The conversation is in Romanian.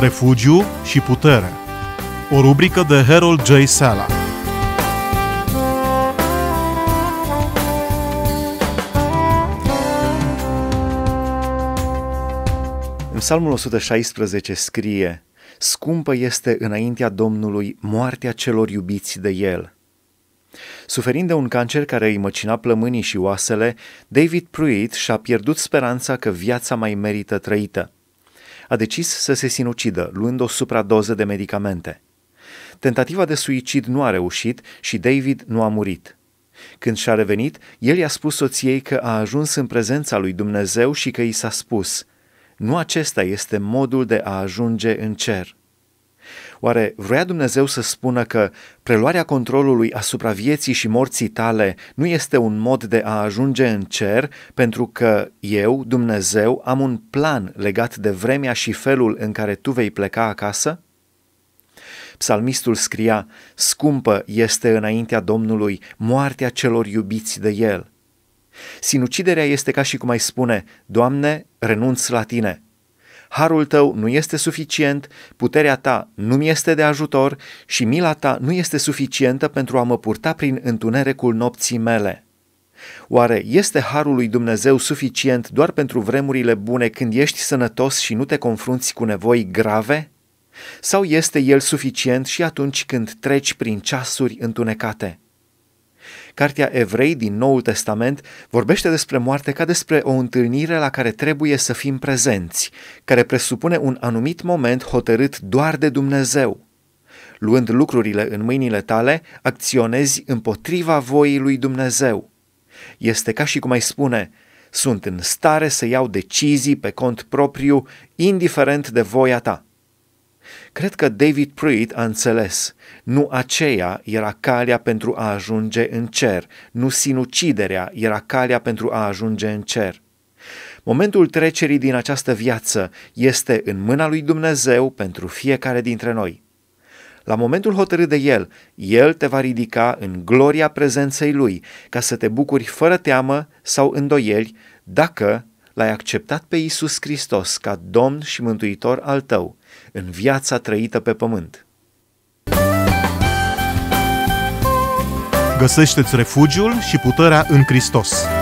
Refugiu și putere. O rubrică de Harold J. Sala. În Psalmul 116 scrie: Scumpă este înaintea Domnului moartea celor iubiți de el. Suferind de un cancer care îi măcina plămânii și oasele, David Pruitt și-a pierdut speranța că viața mai merită trăită a decis să se sinucidă, luând o supradoză de medicamente. Tentativa de suicid nu a reușit și David nu a murit. Când și-a revenit, el i-a spus soției că a ajuns în prezența lui Dumnezeu și că i s-a spus, nu acesta este modul de a ajunge în cer. Oare vrea Dumnezeu să spună că preluarea controlului asupra vieții și morții tale nu este un mod de a ajunge în cer, pentru că eu, Dumnezeu, am un plan legat de vremea și felul în care tu vei pleca acasă? Psalmistul scria, scumpă este înaintea Domnului moartea celor iubiți de El. Sinuciderea este ca și cum ai spune, Doamne, renunț la Tine, harul tău nu este suficient, puterea ta nu mi este de ajutor și mila ta nu este suficientă pentru a mă purta prin întunericul nopții mele. Oare este harul lui Dumnezeu suficient doar pentru vremurile bune când ești sănătos și nu te confrunți cu nevoi grave? Sau este el suficient și atunci când treci prin ceasuri întunecate? Cartea Evrei din Noul Testament vorbește despre moarte ca despre o întâlnire la care trebuie să fim prezenți, care presupune un anumit moment hotărât doar de Dumnezeu. Luând lucrurile în mâinile tale, acționezi împotriva voii lui Dumnezeu. Este ca și cum ai spune, sunt în stare să iau decizii pe cont propriu, indiferent de voia ta. Cred că David Pruitt a înțeles. Nu aceea era calea pentru a ajunge în cer, nu sinuciderea era calea pentru a ajunge în cer. Momentul trecerii din această viață este în mâna lui Dumnezeu pentru fiecare dintre noi. La momentul hotărât de El, El te va ridica în gloria prezenței Lui, ca să te bucuri fără teamă sau îndoieli, dacă l-ai acceptat pe Isus Hristos ca Domn și Mântuitor al tău în viața trăită pe pământ. Găsește-ți refugiul și puterea în Hristos.